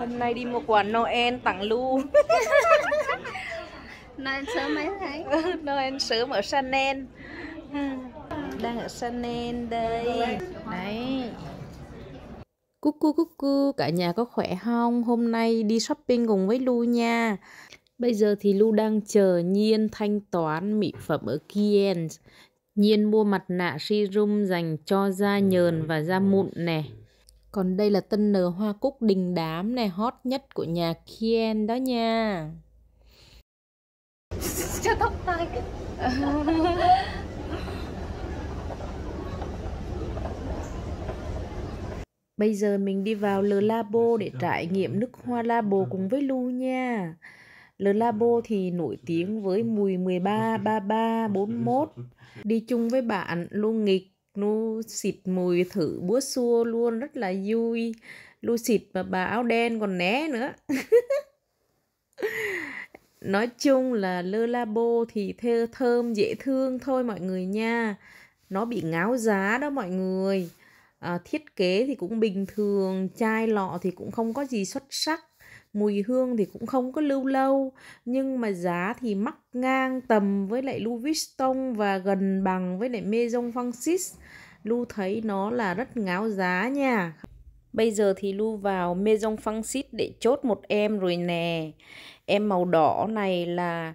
Hôm nay đi mua quà Noel tặng Lu Noel sớm mấy tháng ừ, Noel sớm ở Chanel Đang ở Chanel đây Đấy Cú cu cú cu, cả nhà có khỏe không? Hôm nay đi shopping cùng với Lu nha Bây giờ thì Lu đang chờ Nhiên thanh toán mỹ phẩm ở Kienz Nhiên mua mặt nạ serum dành cho da nhờn và da mụn nè còn đây là tân nở hoa cúc đình đám này hot nhất của nhà Kien đó nha. Cho tóc tai Bây giờ mình đi vào Le Labo để trải nghiệm nước hoa Labo cùng với Lu nha. Le Labo thì nổi tiếng với mùi 13, 33, 41. Đi chung với bạn Lu Nghịch nu xịt mùi thử búa xua luôn rất là vui lu xịt mà bà áo đen còn né nữa nói chung là lơ labo thì thơ thơm dễ thương thôi mọi người nha nó bị ngáo giá đó mọi người à, thiết kế thì cũng bình thường chai lọ thì cũng không có gì xuất sắc mùi hương thì cũng không có lưu lâu nhưng mà giá thì mắc ngang tầm với lại Louis Vuitton và gần bằng với lại Maison Francis Lu thấy nó là rất ngáo giá nha Bây giờ thì Lu vào Maison Francis để chốt một em rồi nè Em màu đỏ này là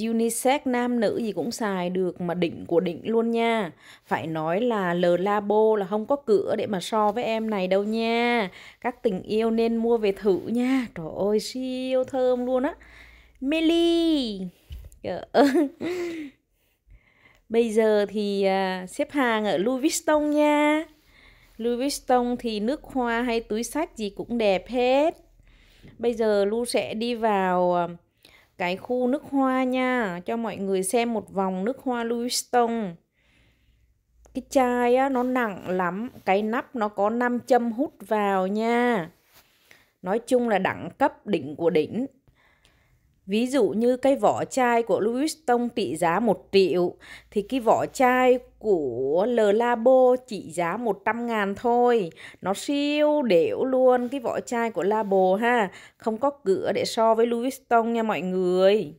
unisex nam nữ gì cũng xài được mà đỉnh của đỉnh luôn nha phải nói là l labo là không có cửa để mà so với em này đâu nha các tình yêu nên mua về thử nha trời ơi siêu thơm luôn á Meli bây giờ thì à, xếp hàng ở Louis Vuitton nha Louis Vuitton thì nước hoa hay túi sách gì cũng đẹp hết bây giờ Lu sẽ đi vào à, cái khu nước hoa nha cho mọi người xem một vòng nước hoa Louis Vuitton cái chai á, nó nặng lắm cái nắp nó có 5 châm hút vào nha nói chung là đẳng cấp đỉnh của đỉnh Ví dụ như cái vỏ chai của Louis Vuitton trị giá 1 triệu thì cái vỏ chai của L Labo trị giá 100 ngàn thôi. Nó siêu đểu luôn cái vỏ chai của Labo ha. Không có cửa để so với Louis Vuitton nha mọi người.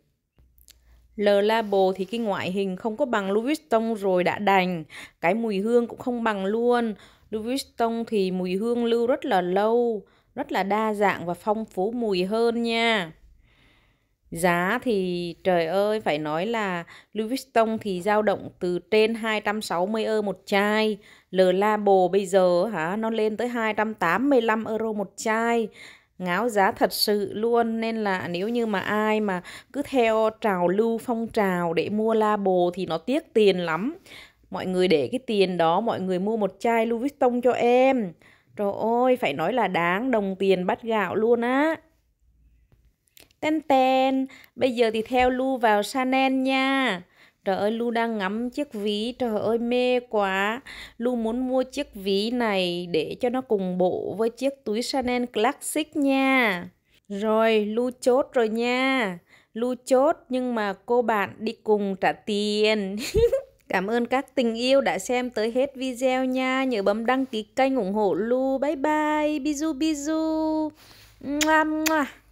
L Labo thì cái ngoại hình không có bằng Louis Vuitton rồi đã đành. Cái mùi hương cũng không bằng luôn. Louis Vuitton thì mùi hương lưu rất là lâu, rất là đa dạng và phong phú mùi hơn nha. Giá thì trời ơi phải nói là Louis Vuitton thì dao động từ trên 260 euro một chai, L Labo bây giờ hả nó lên tới 285 euro một chai. Ngáo giá thật sự luôn nên là nếu như mà ai mà cứ theo trào lưu phong trào để mua Labo thì nó tiếc tiền lắm. Mọi người để cái tiền đó mọi người mua một chai Louis Vuitton cho em. Trời ơi, phải nói là đáng đồng tiền bát gạo luôn á. Ten ten, bây giờ thì theo Lu vào Chanel nha. Trời ơi, Lu đang ngắm chiếc ví, trời ơi mê quá. Lu muốn mua chiếc ví này để cho nó cùng bộ với chiếc túi Chanel Classic nha. Rồi, Lu chốt rồi nha. Lu chốt nhưng mà cô bạn đi cùng trả tiền. Cảm ơn các tình yêu đã xem tới hết video nha. Nhớ bấm đăng ký kênh ủng hộ Lu. Bye bye. bizu bizu Mua, mua.